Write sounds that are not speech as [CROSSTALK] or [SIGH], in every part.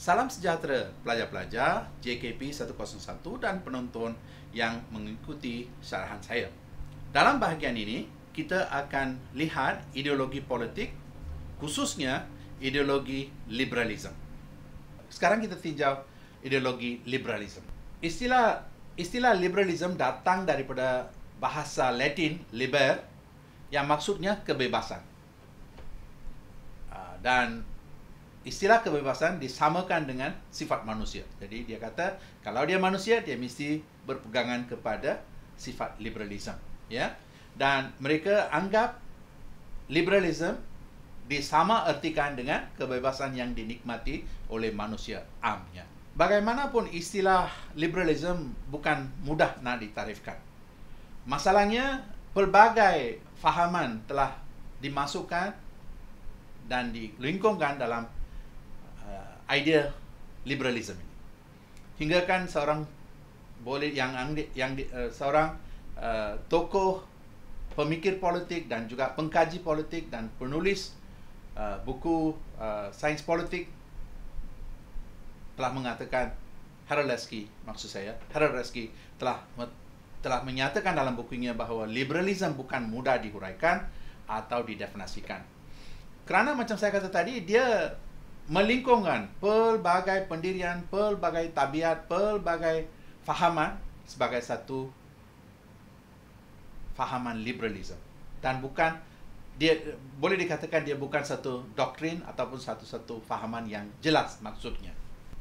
Salam sejahtera pelajar-pelajar JKP 101 dan penonton yang mengikuti syarahan saya. Dalam bahagian ini, kita akan lihat ideologi politik khususnya ideologi liberalisme. Sekarang kita tinjau ideologi liberalisme. Istilah istilah liberalisme datang daripada bahasa Latin liber yang maksudnya kebebasan. Ah, dan istilah kebebasan disamakan dengan sifat manusia. Jadi dia kata kalau dia manusia dia mesti berpegangan kepada sifat liberalisme, ya. Dan mereka anggap liberalisme disama artikan dengan kebebasan yang dinikmati oleh manusia amnya. Bagaimanapun istilah liberalisme bukan mudah nak ditarifkan. Masalahnya pelbagai fahaman telah dimasukkan dan dilingkungkan dalam idea liberalism ini. hingga kan seorang boleh yang yang, yang uh, eh, seorang uh, tokoh pemikir politik dan juga pengkaji politik dan penulis uh, buku uh, sains politik telah mengatakan Haralski maksud saya Haralski telah telah menyatakan dalam bukunya bahawa liberalisme bukan mudah dihuraikan atau didefinisikan. Kerana macam saya kata tadi dia melingkungan pelbagai pendirian, pelbagai tabiat, pelbagai fahaman sebagai satu fahaman liberalism dan bukan dia boleh dikatakan dia bukan satu doktrin ataupun satu-satu fahaman yang jelas maksudnya.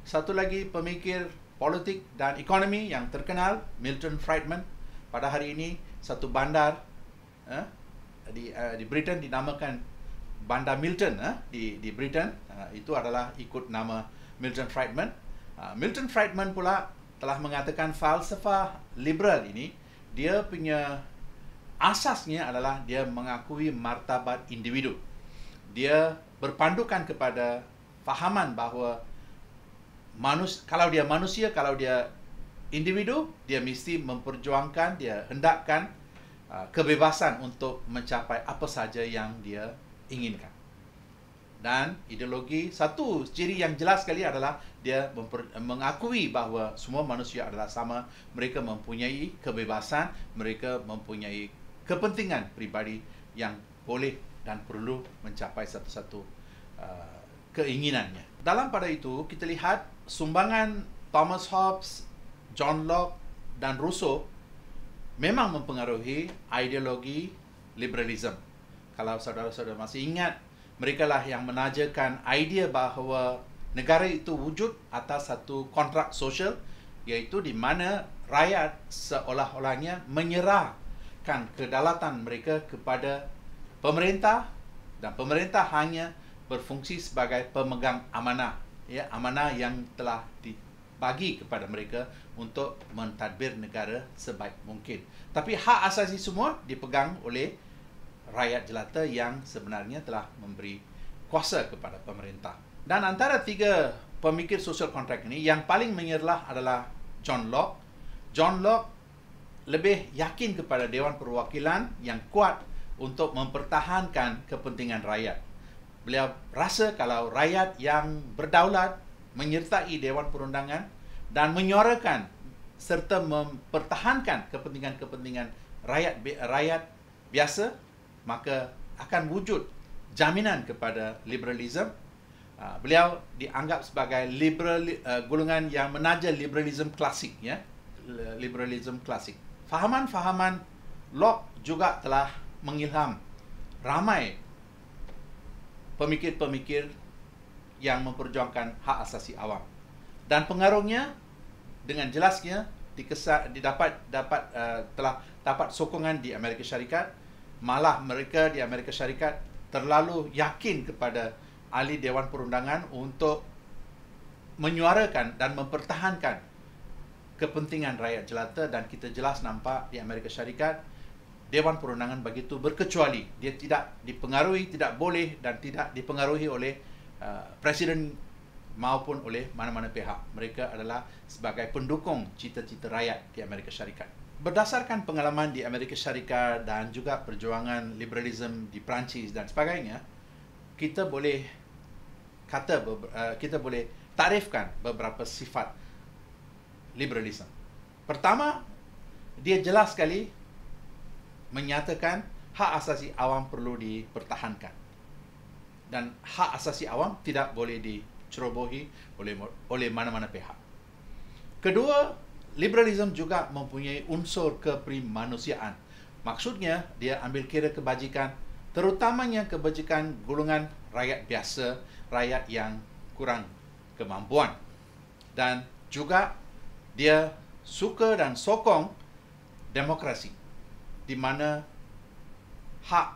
Satu lagi pemikir politik dan ekonomi yang terkenal Milton Friedman pada hari ini satu bandar eh, di uh, di Britain dinamakan bandar Milton uh, di di Britain uh, itu adalah ikut nama Milton Friedman. Uh, Milton Friedman pula telah mengatakan falsafah liberal ini dia punya asasnya adalah dia mengakui martabat individu. Dia berpandukan kepada fahaman bahawa manus kalau dia manusia kalau dia individu dia mesti memperjuangkan dia hendakkan ah, kebebasan untuk mencapai apa saja yang dia inginkan. Dan ideologi satu ciri yang jelas sekali adalah dia memper, mengakui bahawa semua manusia adalah sama, mereka mempunyai kebebasan, mereka mempunyai kepentingan pribadi yang boleh dan perlu mencapai satu-satu uh, keinginannya. Dalam pada itu kita lihat sumbangan Thomas Hobbes, John Locke dan Rousseau memang mempengaruhi ideologi liberalisme kalau saudara-saudara masih ingat, mereka lah yang menajakan idea bahawa negara itu wujud atas satu kontrak sosial iaitu di mana rakyat seolah-olahnya menyerahkan kedalatan mereka kepada pemerintah dan pemerintah hanya berfungsi sebagai pemegang amanah ya amanah yang telah dibagi kepada mereka untuk mentadbir negara sebaik mungkin tapi hak asasi semua dipegang oleh rakyat jelata yang sebenarnya telah memberi kuasa kepada pemerintah. Dan antara tiga pemikir social contract ini, yang paling menyerlah adalah John Locke. John Locke lebih yakin kepada Dewan Perwakilan yang kuat untuk mempertahankan kepentingan rakyat. Beliau rasa kalau rakyat yang berdaulat menyertai Dewan Perundangan dan menyuarakan serta mempertahankan kepentingan-kepentingan rakyat rakyat biasa maka akan wujud jaminan kepada liberalisme. Ah, beliau dianggap sebagai liberal uh, golongan yang menaja liberalisme klasik ya liberalisme klasik. Fahaman-fahaman Locke juga telah mengilham ramai pemikir-pemikir yang memperjuangkan hak asasi awam. Dan pengaruhnya dengan jelasnya dikesa, didapat dapat uh, telah dapat sokongan di Amerika Syarikat malah mereka di Amerika Syarikat terlalu yakin kepada ahli Dewan Perundangan untuk menyuarakan dan mempertahankan kepentingan rakyat jelata dan kita jelas nampak di Amerika Syarikat Dewan Perundangan begitu berkecuali dia tidak dipengaruhi, tidak boleh dan tidak dipengaruhi oleh uh, Presiden maupun oleh mana-mana pihak. Mereka adalah sebagai pendukung cita-cita rakyat di Amerika Syarikat. Berdasarkan pengalaman di Amerika Syarikat dan juga perjuangan liberalisme di Perancis dan sebagainya, kita boleh kata eh, kita boleh tarifkan beberapa sifat liberalisme. Pertama, dia jelas sekali menyatakan hak asasi awam perlu dipertahankan. Dan hak asasi awam tidak boleh dicerobohi oleh oleh mana-mana pihak. Kedua, Liberalisme juga mempunyai unsur keprimanusiaan. Maksudnya, dia ambil kira kebajikan, terutamanya kebajikan golongan rakyat biasa, rakyat yang kurang kemampuan. Dan juga dia suka dan sokong demokrasi di mana hak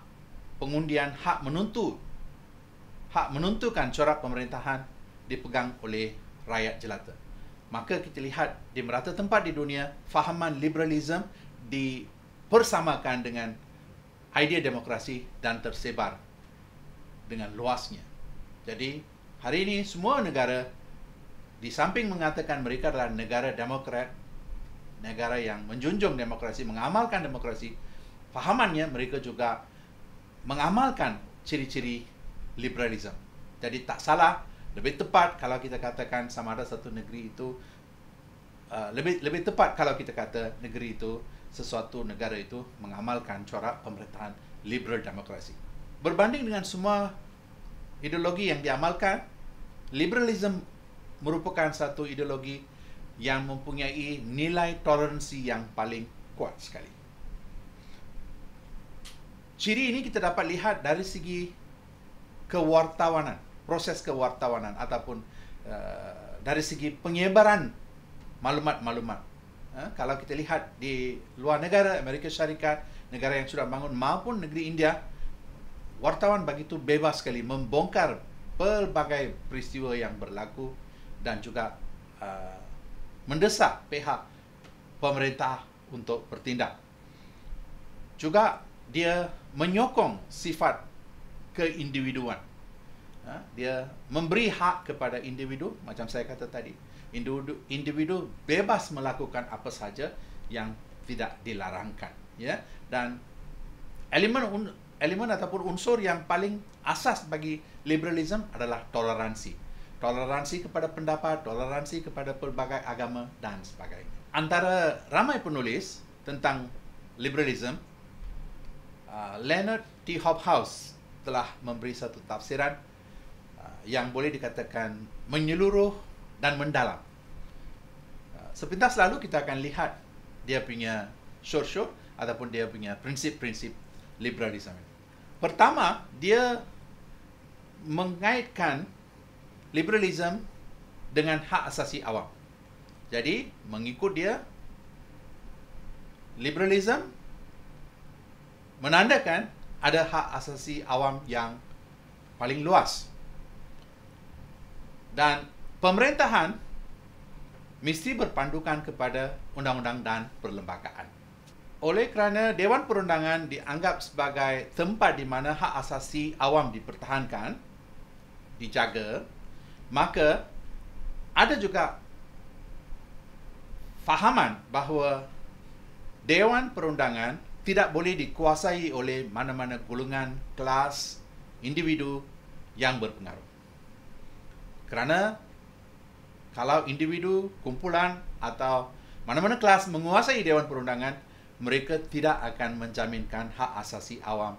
pengundian, hak menuntut, hak menentukan corak pemerintahan dipegang oleh rakyat jelata maka kita lihat di merata tempat di dunia fahaman liberalism dipersamakan dengan idea demokrasi dan tersebar dengan luasnya. Jadi hari ini semua negara di samping mengatakan mereka adalah negara demokrat, negara yang menjunjung demokrasi, mengamalkan demokrasi, fahamannya mereka juga mengamalkan ciri-ciri liberalism. Jadi tak salah lebih tepat kalau kita katakan sama ada satu negeri itu uh, lebih lebih tepat kalau kita kata negeri itu sesuatu negara itu mengamalkan corak pemerintahan liberal demokrasi berbanding dengan semua ideologi yang diamalkan liberalism merupakan satu ideologi yang mempunyai nilai toleransi yang paling kuat sekali ciri ini kita dapat lihat dari segi kewartawanan proses kewartawanan ataupun uh, dari segi penyebaran maklumat-maklumat. Uh, kalau kita lihat di luar negara Amerika Syarikat, negara yang sudah bangun maupun negeri India, wartawan begitu bebas sekali membongkar pelbagai peristiwa yang berlaku dan juga uh, mendesak pihak pemerintah untuk bertindak. Juga dia menyokong sifat keindividuan. Ha? dia memberi hak kepada individu macam saya kata tadi individu individu bebas melakukan apa saja yang tidak dilarangkan ya dan elemen elemen ataupun unsur yang paling asas bagi liberalism adalah toleransi toleransi kepada pendapat toleransi kepada pelbagai agama dan sebagainya antara ramai penulis tentang liberalism uh, Leonard T Hobhouse telah memberi satu tafsiran yang boleh dikatakan menyeluruh dan mendalam. Ah, sepintas lalu kita akan lihat dia punya short-short ataupun dia punya prinsip-prinsip liberalisme. Pertama, dia mengaitkan liberalisme dengan hak asasi awam. Jadi, mengikut dia, liberalisme menandakan ada hak asasi awam yang paling luas dan pemerintahan mesti berpandukan kepada undang-undang dan perlembagaan. Oleh kerana Dewan Perundangan dianggap sebagai tempat di mana hak asasi awam dipertahankan, dijaga, maka ada juga fahaman bahawa Dewan Perundangan tidak boleh dikuasai oleh mana-mana golongan, kelas, individu yang berpengaruh kerana kalau individu kumpulan atau mana-mana kelas menguasai dewan perundangan mereka tidak akan menjaminkan hak asasi awam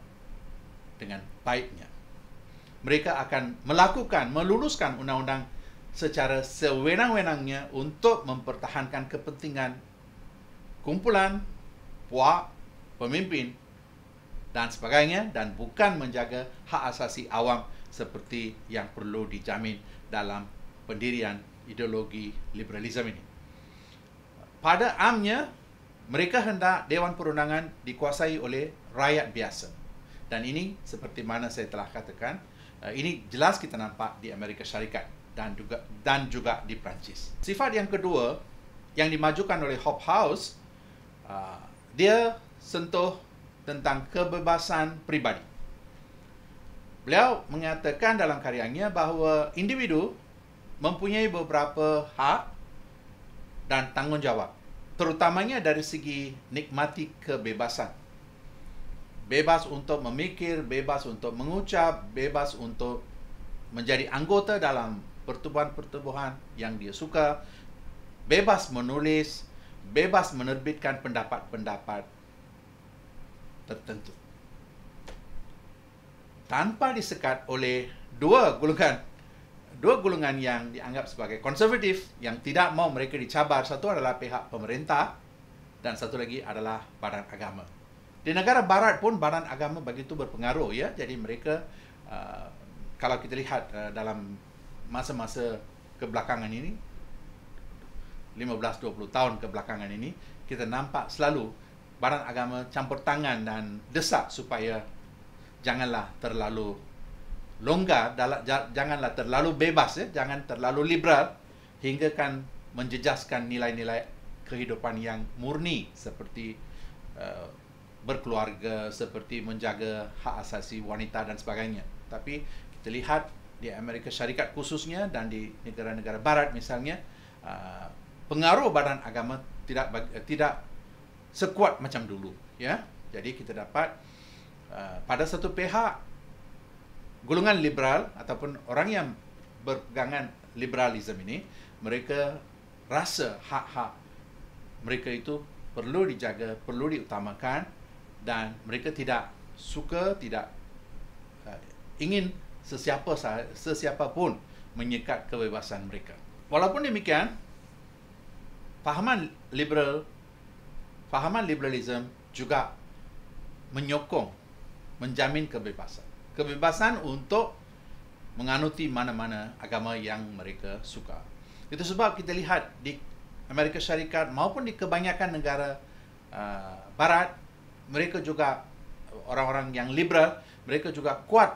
dengan baiknya mereka akan melakukan meluluskan undang-undang secara sewenang-wenangnya untuk mempertahankan kepentingan kumpulan puak pemimpin dan sebagainya dan bukan menjaga hak asasi awam seperti yang perlu dijamin dalam pendirian ideologi liberalisme ini. Pada amnya, mereka hendak Dewan Perundangan dikuasai oleh rakyat biasa. Dan ini seperti mana saya telah katakan, eh, ini jelas kita nampak di Amerika Syarikat dan juga dan juga di Perancis. Sifat yang kedua yang dimajukan oleh Hobhouse, eh, dia sentuh tentang kebebasan pribadi. Beliau mengatakan dalam karyanya bahawa individu mempunyai beberapa hak dan tanggungjawab terutamanya dari segi nikmati kebebasan. Bebas untuk memikir, bebas untuk mengucap, bebas untuk menjadi anggota dalam pertubuhan-pertubuhan yang dia suka, bebas menulis, bebas menerbitkan pendapat-pendapat tertentu tanpa disekat oleh dua golongan dua golongan yang dianggap sebagai konservatif yang tidak mahu mereka dicabar satu adalah pihak pemerintah dan satu lagi adalah badan agama di negara barat pun badan agama begitu berpengaruh ya jadi mereka uh, kalau kita lihat uh, dalam masa-masa kebelakangan ini 15 20 tahun kebelakangan ini kita nampak selalu barat agama campur tangan dan desak supaya janganlah terlalu longgar dalam janganlah terlalu bebas ya jangan terlalu liberal hingga kan menjejaskan nilai-nilai kehidupan yang murni seperti uh, berkeluarga seperti menjaga hak asasi wanita dan sebagainya tapi kita lihat di Amerika Syarikat khususnya dan di negara-negara barat misalnya uh, pengaruh badan agama tidak eh, tidak sekuat macam dulu ya jadi kita dapat uh, pada satu pihak golongan liberal ataupun orang yang berpegangan liberalisme ini mereka rasa hak-hak mereka itu perlu dijaga perlu diutamakan dan mereka tidak suka tidak uh, ingin sesiapa sesiapa pun menyekat kebebasan mereka walaupun demikian fahaman liberal fahaman liberalisme juga menyokong menjamin kebebasan kebebasan untuk menganuti mana-mana agama yang mereka suka itu sebab kita lihat di Amerika Syarikat maupun di kebanyakan negara uh, barat mereka juga orang-orang yang liberal mereka juga kuat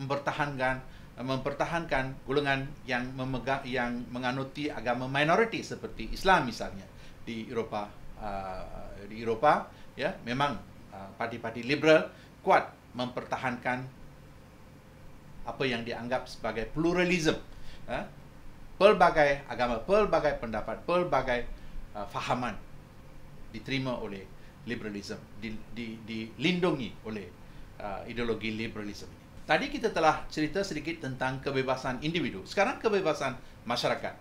mempertahankan mempertahankan golongan yang memegang yang menganuti agama minoriti seperti Islam misalnya di Eropah Uh, di Eropah ya memang uh, parti-parti uh, liberal kuat mempertahankan apa yang dianggap sebagai pluralisme, ya pelbagai agama pelbagai pendapat pelbagai uh, fahaman diterima oleh liberalisme, di, di, dilindungi oleh uh, ideologi liberalism Tadi kita telah cerita sedikit tentang kebebasan individu. Sekarang kebebasan masyarakat.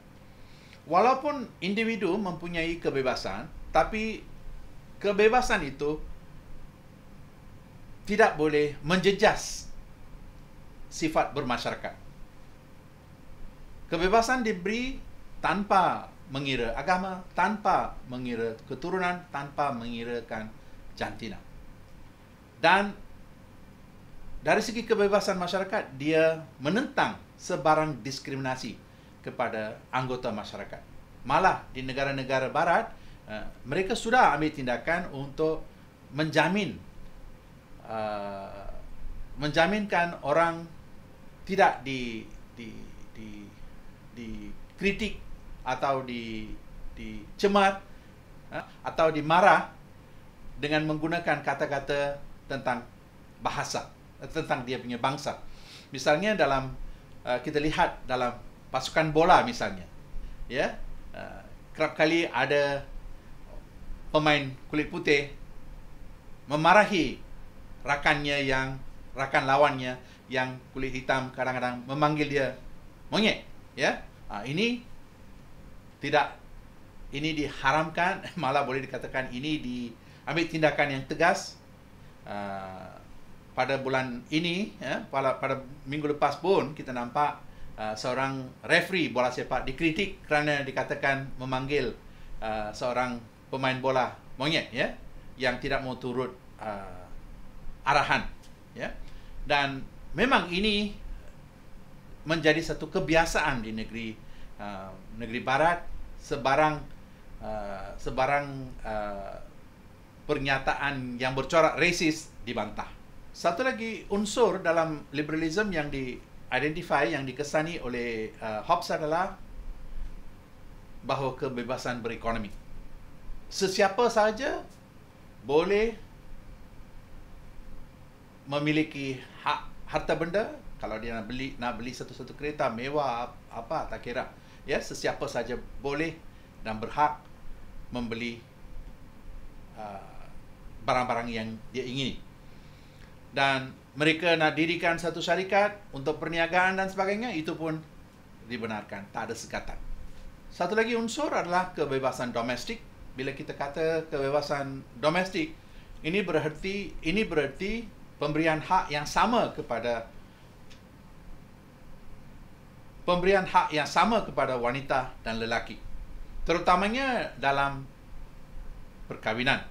Walaupun individu mempunyai kebebasan, tapi kebebasan itu tidak boleh menjejas sifat bermasyarakat. Kebebasan diberi tanpa mengira agama, tanpa mengira keturunan, tanpa mengirakan jantina. Dan dari segi kebebasan masyarakat, dia menentang sebarang diskriminasi kepada anggota masyarakat. Malah di negara-negara barat, Ha, mereka sudah ambil tindakan untuk menjamin uh, menjaminkan orang tidak di di di dikritik atau di dicemar ha, atau dimarah dengan menggunakan kata-kata tentang bahasa eh, tentang dia punya bangsa. Misalnya dalam kita lihat dalam pasukan bola misalnya. Ya. Kerap kali ada pemain kulit putih memarahi rakannya yang rakan lawannya yang kulit hitam kadang-kadang memanggil dia monyet ya ha, ini tidak ini diharamkan [LAUGHS] malah boleh dikatakan ini diambil tindakan yang tegas uh, pada bulan ini ya pada, pada minggu lepas pun kita nampak uh, seorang referee bola sepak dikritik kerana dikatakan memanggil uh, seorang pemain bola monyet ya yang tidak mau turut uh, arahan ya dan memang ini menjadi satu kebiasaan di negeri uh, negeri barat sebarang uh, sebarang uh, pernyataan yang bercorak rasis dibantah satu lagi unsur dalam liberalisme yang di identify yang dikesani oleh uh, Hobbes adalah bahawa kebebasan berekonomi sesiapa sahaja boleh memiliki hak harta benda kalau dia nak beli nak beli satu-satu kereta mewah apa tak kira ya sesiapa sahaja boleh dan berhak membeli uh, barang-barang yang dia ingini dan mereka nak dirikan satu syarikat untuk perniagaan dan sebagainya itu pun dibenarkan tak ada sekatan satu lagi unsur adalah kebebasan domestik bila kita kata kebebasan domestik ini bererti ini bererti pemberian hak yang sama kepada pemberian hak yang sama kepada wanita dan lelaki terutamanya dalam perkahwinan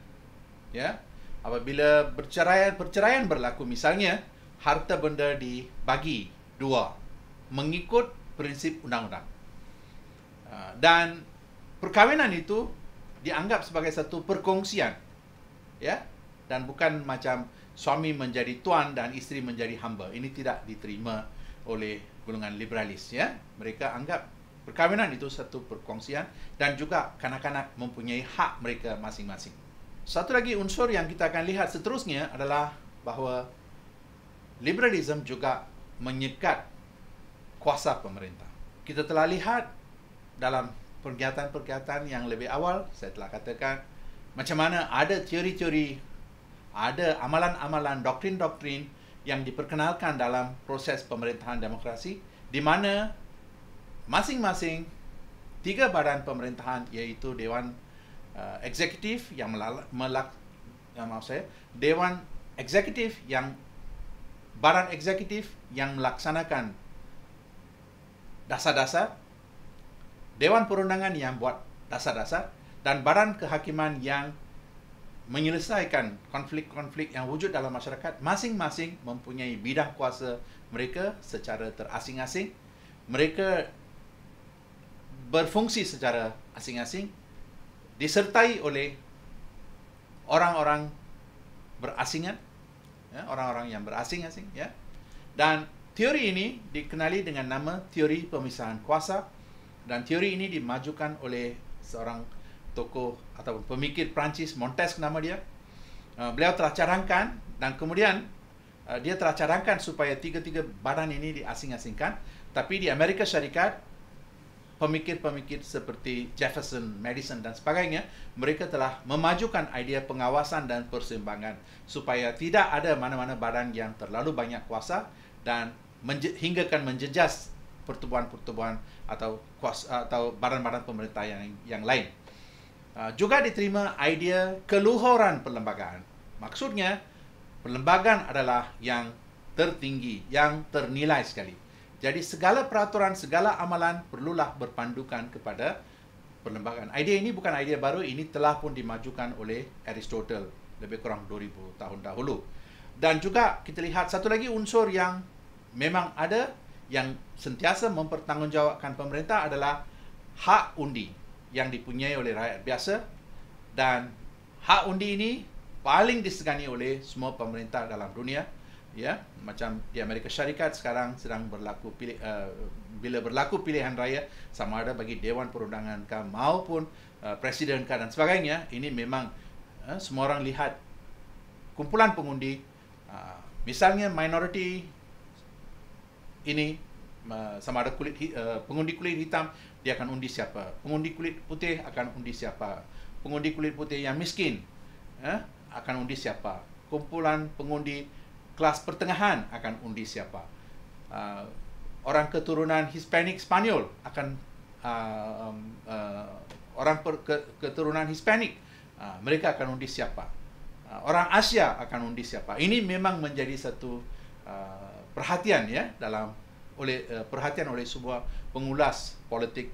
ya apabila perceraian perceraian berlaku misalnya harta benda dibagi dua mengikut prinsip undang-undang ah, dan perkahwinan itu dianggap sebagai satu perkongsian ya dan bukan macam suami menjadi tuan dan isteri menjadi hamba ini tidak diterima oleh golongan liberalis ya mereka anggap perkahwinan itu satu perkongsian dan juga kanak-kanak mempunyai hak mereka masing-masing satu lagi unsur yang kita akan lihat seterusnya adalah bahawa liberalism juga menyekat kuasa pemerintah kita telah lihat dalam perkataan-perkataan yang lebih awal saya telah katakan macam mana ada teori-teori ada amalan-amalan doktrin-doktrin yang diperkenalkan dalam proses pemerintahan demokrasi di mana masing-masing tiga badan pemerintahan iaitu dewan uh, eksekutif yang melak ya, maaf saya dewan eksekutif yang badan eksekutif yang melaksanakan dasar-dasar Dewan Perundangan yang buat dasar-dasar dan badan kehakiman yang menyelesaikan konflik-konflik yang wujud dalam masyarakat masing-masing mempunyai bidang kuasa mereka secara terasing-asing. Mereka berfungsi secara asing-asing disertai oleh orang-orang berasingan, ya, orang-orang yang berasing-asing. Ya. Dan teori ini dikenali dengan nama teori pemisahan kuasa dan teori ini dimajukan oleh seorang tokoh atau pemikir Perancis Montes, nama dia. Uh, beliau telah carangkan dan kemudian uh, dia telah carangkan supaya tiga-tiga badan ini diasing-asingkan. Tapi di Amerika Syarikat, pemikir-pemikir seperti Jefferson, Madison dan sebagainya, mereka telah memajukan idea pengawasan dan persembangan supaya tidak ada mana-mana badan yang terlalu banyak kuasa dan menje- hinggakan menjejas pertubuhan-pertubuhan atau kuasa, atau badan-badan pemerintah yang yang lain. Uh, juga diterima idea keluhuran perlembagaan. Maksudnya perlembagaan adalah yang tertinggi, yang ternilai sekali. Jadi segala peraturan, segala amalan perlulah berpandukan kepada perlembagaan. Idea ini bukan idea baru, ini telah pun dimajukan oleh Aristotle lebih kurang 2000 tahun dahulu. Dan juga kita lihat satu lagi unsur yang memang ada yang sentiasa mempertanggungjawabkan pemerintah adalah hak undi yang dipunyai oleh rakyat biasa dan hak undi ini paling disegani oleh semua pemerintah dalam dunia ya macam di Amerika Syarikat sekarang sedang berlaku pilih, eh, uh, bila berlaku pilihan raya sama ada bagi dewan perundangan ke maupun uh, presiden ke dan sebagainya ini memang uh, semua orang lihat kumpulan pengundi uh, misalnya minoriti ini sama ada kulit eh, pengundi kulit hitam dia akan undi siapa pengundi kulit putih akan undi siapa pengundi kulit putih yang miskin eh, akan undi siapa kumpulan pengundi kelas pertengahan akan undi siapa uh, orang keturunan Hispanic Spanyol akan uh, um, uh, orang per, ke, keturunan Hispanic uh, mereka akan undi siapa uh, orang Asia akan undi siapa ini memang menjadi satu uh, perhatian ya dalam oleh uh, perhatian oleh sebuah pengulas politik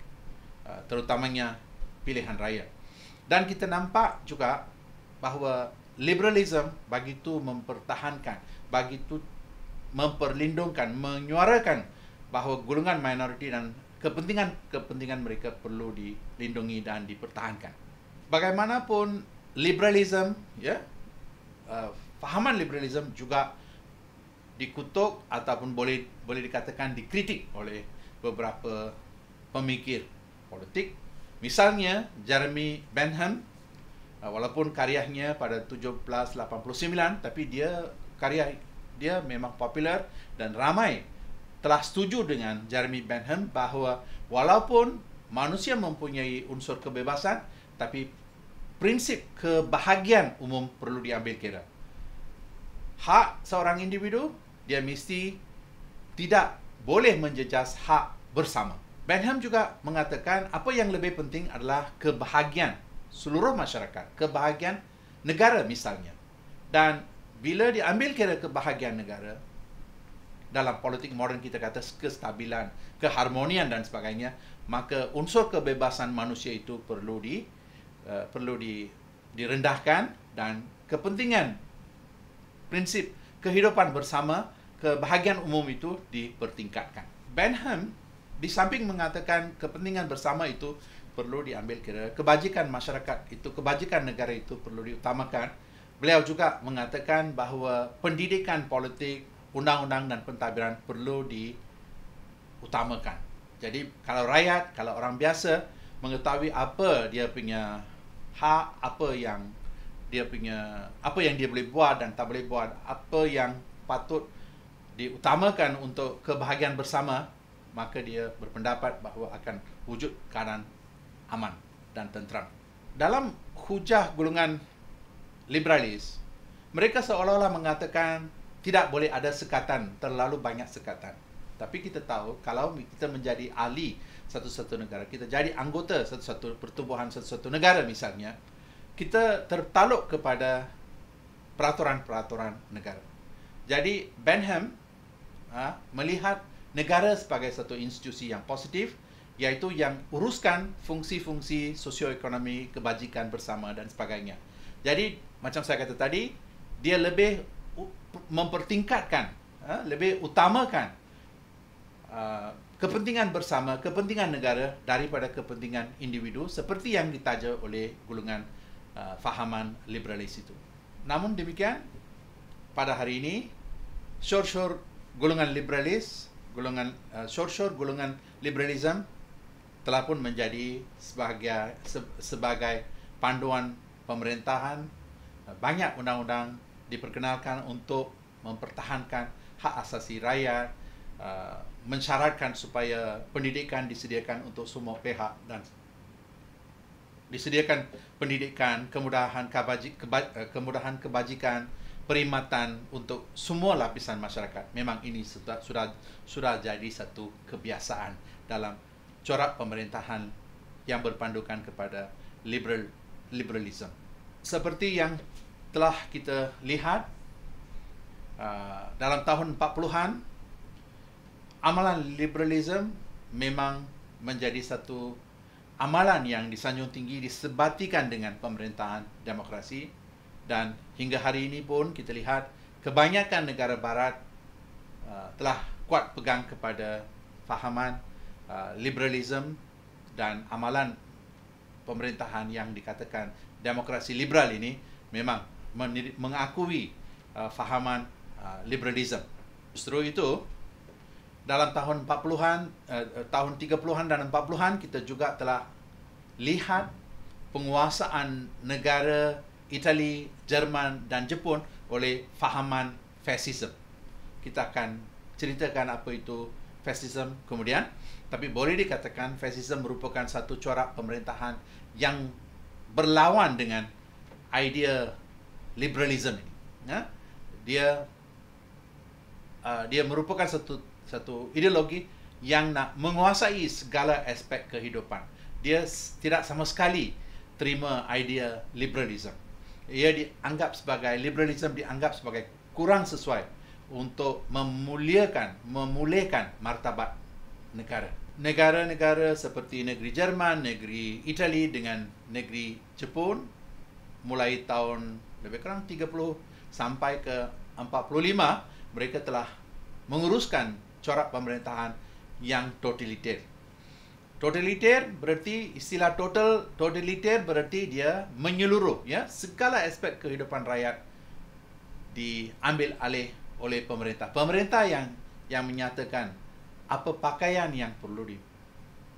uh, terutamanya pilihan raya. Dan kita nampak juga bahawa liberalism bagi tu mempertahankan, bagi tu memperlindungkan, menyuarakan bahawa golongan minoriti dan kepentingan-kepentingan mereka perlu dilindungi dan dipertahankan. Bagaimanapun liberalism ya uh, fahaman liberalism juga dikutuk ataupun boleh boleh dikatakan dikritik oleh beberapa pemikir politik. Misalnya Jeremy Bentham uh, walaupun karyanya pada 1789 tapi dia karya dia memang popular dan ramai telah setuju dengan Jeremy Bentham bahawa walaupun manusia mempunyai unsur kebebasan tapi prinsip kebahagiaan umum perlu diambil kira. Hak seorang individu dia mesti tidak boleh menjejas hak bersama. Benham juga mengatakan apa yang lebih penting adalah kebahagiaan seluruh masyarakat, kebahagiaan negara misalnya. Dan bila diambil kira kebahagiaan negara, dalam politik moden kita kata kestabilan, keharmonian dan sebagainya, maka unsur kebebasan manusia itu perlu di uh, perlu di direndahkan dan kepentingan prinsip kehidupan bersama kebahagiaan umum itu dipertingkatkan. Benham di samping mengatakan kepentingan bersama itu perlu diambil kira, kebajikan masyarakat itu, kebajikan negara itu perlu diutamakan. Beliau juga mengatakan bahawa pendidikan politik, undang-undang dan pentadbiran perlu diutamakan. Jadi kalau rakyat, kalau orang biasa mengetahui apa dia punya hak, apa yang dia punya, apa yang dia boleh buat dan tak boleh buat, apa yang patut diutamakan untuk kebahagiaan bersama, maka dia berpendapat bahawa akan wujud keadaan aman dan tenteram. Dalam hujah golongan liberalis, mereka seolah-olah mengatakan tidak boleh ada sekatan, terlalu banyak sekatan. Tapi kita tahu kalau kita menjadi ahli satu-satu negara, kita jadi anggota satu-satu pertubuhan satu-satu negara misalnya, kita tertaluk kepada peraturan-peraturan negara. Jadi Benham ha, melihat negara sebagai satu institusi yang positif iaitu yang uruskan fungsi-fungsi sosioekonomi, kebajikan bersama dan sebagainya. Jadi macam saya kata tadi, dia lebih mempertingkatkan, ha? lebih utamakan ha? kepentingan bersama, kepentingan negara daripada kepentingan individu seperti yang ditaja oleh golongan ha, fahaman liberalis itu. Namun demikian, pada hari ini, syur-syur golongan liberalis, golongan uh, short, golongan liberalism telah pun menjadi sebagai se, sebagai panduan pemerintahan uh, banyak undang-undang diperkenalkan untuk mempertahankan hak asasi rakyat uh, mensyaratkan supaya pendidikan disediakan untuk semua pihak dan disediakan pendidikan kemudahan kebajik, keba, uh, kemudahan kebajikan perkhidmatan untuk semua lapisan masyarakat. Memang ini sudah sudah sudah jadi satu kebiasaan dalam corak pemerintahan yang berpandukan kepada liberal liberalism. Seperti yang telah kita lihat uh, dalam tahun 40-an amalan liberalism memang menjadi satu amalan yang disanjung tinggi disebatikan dengan pemerintahan demokrasi dan hingga hari ini pun kita lihat kebanyakan negara barat uh, telah kuat pegang kepada fahaman uh, liberalism dan amalan pemerintahan yang dikatakan demokrasi liberal ini memang mengakui uh, fahaman uh, liberalism. Justru itu dalam tahun 40-an uh, uh, tahun 30-an dan 40-an kita juga telah lihat penguasaan negara Itali, Jerman dan Jepun oleh fahaman fasisme. Kita akan ceritakan apa itu fasisme kemudian. Tapi boleh dikatakan fasisme merupakan satu corak pemerintahan yang berlawan dengan idea liberalism ini. Ya? Dia uh, dia merupakan satu satu ideologi yang nak menguasai segala aspek kehidupan. Dia tidak sama sekali terima idea liberalism ia dianggap sebagai liberalisme dianggap sebagai kurang sesuai untuk memuliakan memulihkan martabat negara negara-negara seperti negeri Jerman negeri Itali dengan negeri Jepun mulai tahun lebih kurang 30 sampai ke 45 mereka telah menguruskan corak pemerintahan yang totaliter totaliter berarti istilah total totaliter berarti dia menyeluruh ya segala aspek kehidupan rakyat diambil alih oleh pemerintah pemerintah yang yang menyatakan apa pakaian yang perlu di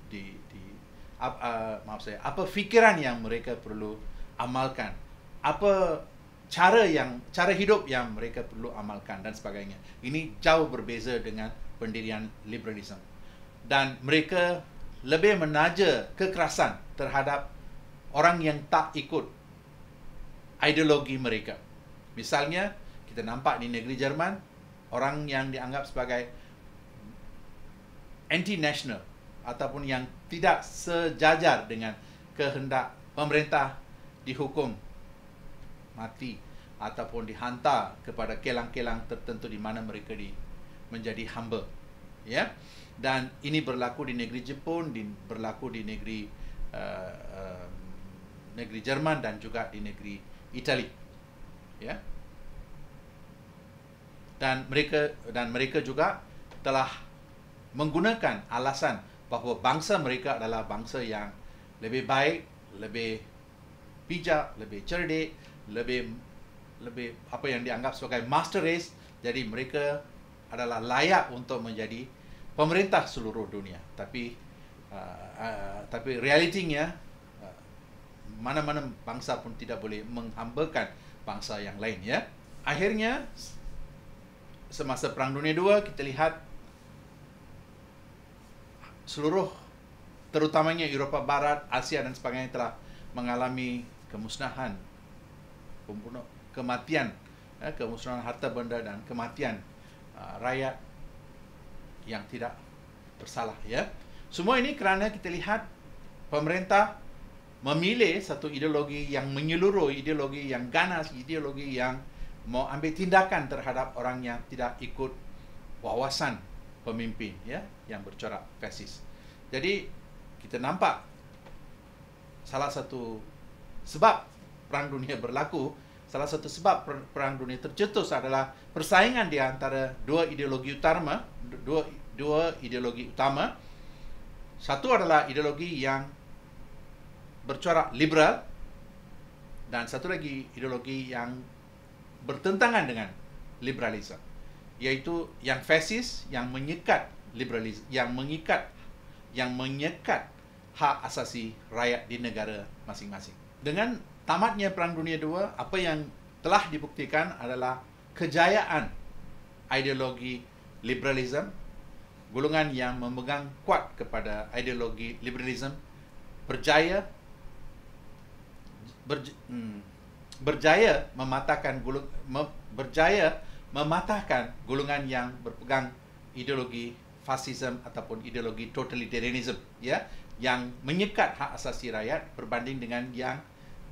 di, di ap, uh, maaf saya apa fikiran yang mereka perlu amalkan apa cara yang cara hidup yang mereka perlu amalkan dan sebagainya ini jauh berbeza dengan pendirian liberalisme dan mereka lebih menaja kekerasan terhadap orang yang tak ikut ideologi mereka. Misalnya, kita nampak di negeri Jerman, orang yang dianggap sebagai anti-national ataupun yang tidak sejajar dengan kehendak pemerintah dihukum mati ataupun dihantar kepada kelang-kelang tertentu di mana mereka di menjadi hamba. Ya. Yeah? dan ini berlaku di negeri Jepun, di, berlaku di negeri uh, uh, negeri Jerman dan juga di negeri Itali. Ya. Dan mereka dan mereka juga telah menggunakan alasan bahawa bangsa mereka adalah bangsa yang lebih baik, lebih bijak, lebih cerdik, lebih lebih apa yang dianggap sebagai master race, jadi mereka adalah layak untuk menjadi pemerintah seluruh dunia tapi uh, uh, tapi realitinya uh, mana-mana bangsa pun tidak boleh menghambakan bangsa yang lain ya akhirnya semasa perang dunia 2 kita lihat seluruh terutamanya Eropah Barat, Asia dan sebagainya telah mengalami kemusnahan kematian ya, kemusnahan harta benda dan kematian uh, rakyat yang tidak bersalah ya. Semua ini kerana kita lihat pemerintah memilih satu ideologi yang menyeluruh, ideologi yang ganas, ideologi yang mau ambil tindakan terhadap orang yang tidak ikut wawasan pemimpin ya yang bercorak fasis. Jadi kita nampak salah satu sebab perang dunia berlaku Salah satu sebab perang dunia tercetus adalah persaingan di antara dua ideologi utama, dua dua ideologi utama. Satu adalah ideologi yang bercorak liberal dan satu lagi ideologi yang bertentangan dengan liberalisme iaitu yang fasis yang menyekat liberalis yang mengikat yang menyekat hak asasi rakyat di negara masing-masing. Dengan tamatnya Perang Dunia II, apa yang telah dibuktikan adalah kejayaan ideologi liberalisme, golongan yang memegang kuat kepada ideologi liberalisme berjaya ber, hmm, berjaya mematahkan golong, me, berjaya mematahkan golongan yang berpegang ideologi fasisme ataupun ideologi totalitarianisme, ya yang menyekat hak asasi rakyat berbanding dengan yang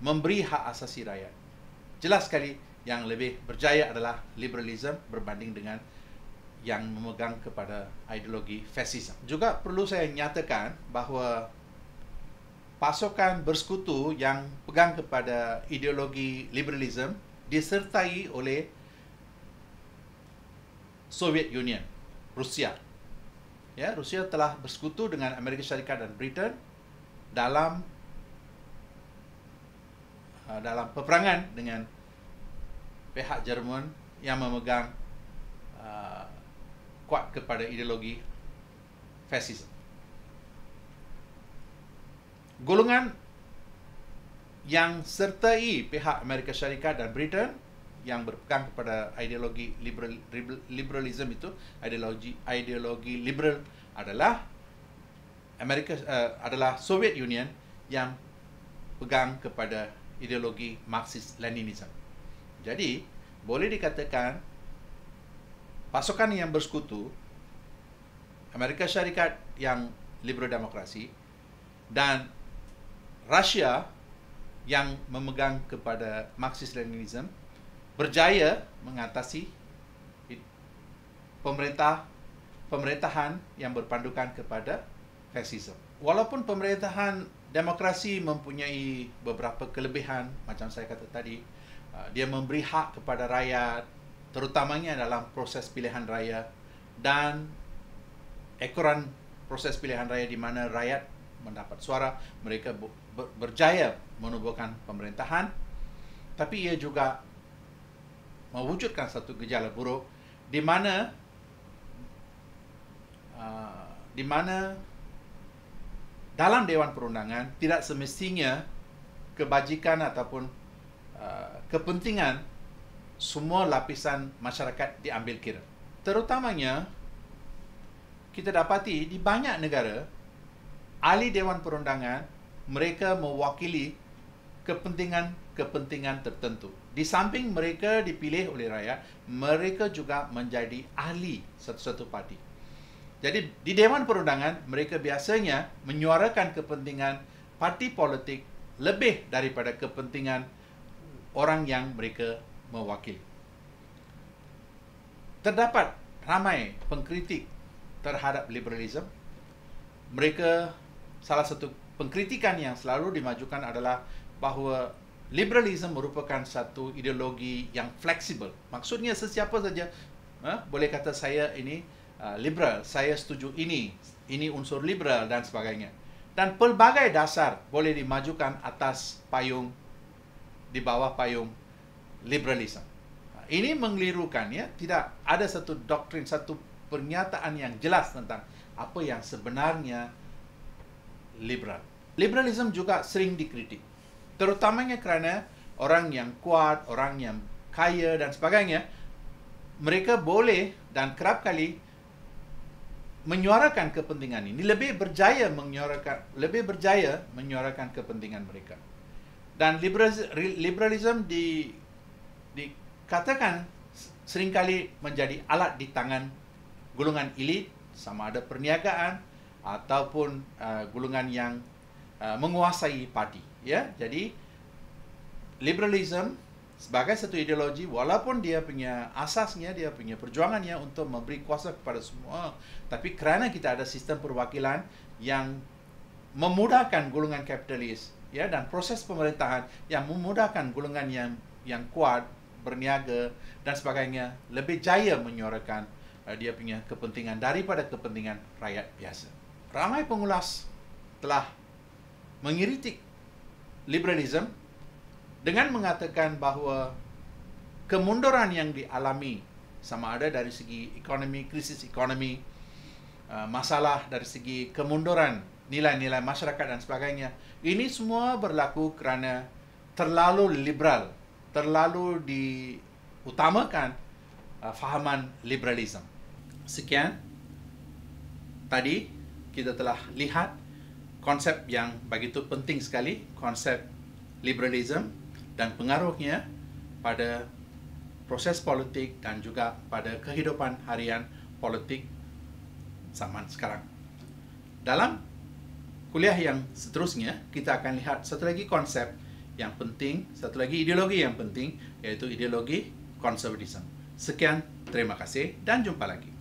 memberi hak asasi rakyat. Jelas sekali yang lebih berjaya adalah liberalisme berbanding dengan yang memegang kepada ideologi fasism. Juga perlu saya nyatakan bahawa pasukan bersekutu yang pegang kepada ideologi liberalisme disertai oleh Soviet Union, Rusia. Ya, Rusia telah bersekutu dengan Amerika Syarikat dan Britain dalam Uh, dalam peperangan dengan pihak Jerman yang memegang uh, kuat kepada ideologi fasis. Golongan yang sertai pihak Amerika Syarikat dan Britain yang berpegang kepada ideologi liberal, liberalism itu ideologi ideologi liberal adalah Amerika uh, adalah Soviet Union yang pegang kepada ideologi Marxis Leninisme. Jadi, boleh dikatakan pasukan yang bersekutu Amerika Syarikat yang liberal demokrasi dan Rusia yang memegang kepada Marxis Leninisme berjaya mengatasi pemerintah pemerintahan yang berpandukan kepada fasisme. Walaupun pemerintahan demokrasi mempunyai beberapa kelebihan macam saya kata tadi ah, dia memberi hak kepada rakyat terutamanya dalam proses pilihan raya dan ekoran proses pilihan raya di mana rakyat mendapat suara mereka berjaya menubuhkan pemerintahan tapi ia juga mewujudkan satu gejala buruk di mana uh, di mana dalam dewan perundangan tidak semestinya kebajikan ataupun uh, kepentingan semua lapisan masyarakat diambil kira. Terutamanya kita dapati di banyak negara ahli dewan perundangan mereka mewakili kepentingan-kepentingan tertentu. Di samping mereka dipilih oleh rakyat, mereka juga menjadi ahli satu-satu parti. Jadi di Dewan Perundangan mereka biasanya menyuarakan kepentingan parti politik lebih daripada kepentingan orang yang mereka mewakili. Terdapat ramai pengkritik terhadap liberalisme. Mereka salah satu pengkritikan yang selalu dimajukan adalah bahawa liberalisme merupakan satu ideologi yang fleksibel. Maksudnya sesiapa saja ha, boleh kata saya ini Ah, liberal, saya setuju ini, ini unsur liberal dan sebagainya. Dan pelbagai dasar boleh dimajukan atas payung, di bawah payung liberalisme. Ah, ini mengelirukan ya, tidak ada satu doktrin, satu pernyataan yang jelas tentang apa yang sebenarnya liberal. Liberalisme juga sering dikritik. Terutamanya kerana orang yang kuat, orang yang kaya dan sebagainya, mereka boleh dan kerap kali menyuarakan kepentingan ini lebih berjaya menyuarakan lebih berjaya menyuarakan kepentingan mereka dan liberalisme di dikatakan seringkali menjadi alat di tangan golongan elit sama ada perniagaan ataupun uh, golongan yang uh, menguasai parti ya jadi liberalisme sebagai satu ideologi walaupun dia punya asasnya dia punya perjuangannya untuk memberi kuasa kepada semua tapi kerana kita ada sistem perwakilan yang memudahkan golongan kapitalis ya dan proses pemerintahan yang memudahkan golongan yang yang kuat berniaga dan sebagainya lebih jaya menyuarakan uh, dia punya kepentingan daripada kepentingan rakyat biasa ramai pengulas telah mengiritik liberalisme dengan mengatakan bahawa kemunduran yang dialami sama ada dari segi ekonomi, krisis ekonomi, uh, masalah dari segi kemunduran nilai-nilai masyarakat dan sebagainya, ini semua berlaku kerana terlalu liberal, terlalu diutamakan uh, fahaman liberalisme. Sekian. Tadi kita telah lihat konsep yang begitu penting sekali, konsep liberalisme. dan pengaruhnya pada proses politik dan juga pada kehidupan harian politik zaman sekarang. Dalam kuliah yang seterusnya, kita akan lihat satu lagi konsep yang penting, satu lagi ideologi yang penting, yaitu ideologi konservatisme. Sekian, terima kasih, dan jumpa lagi.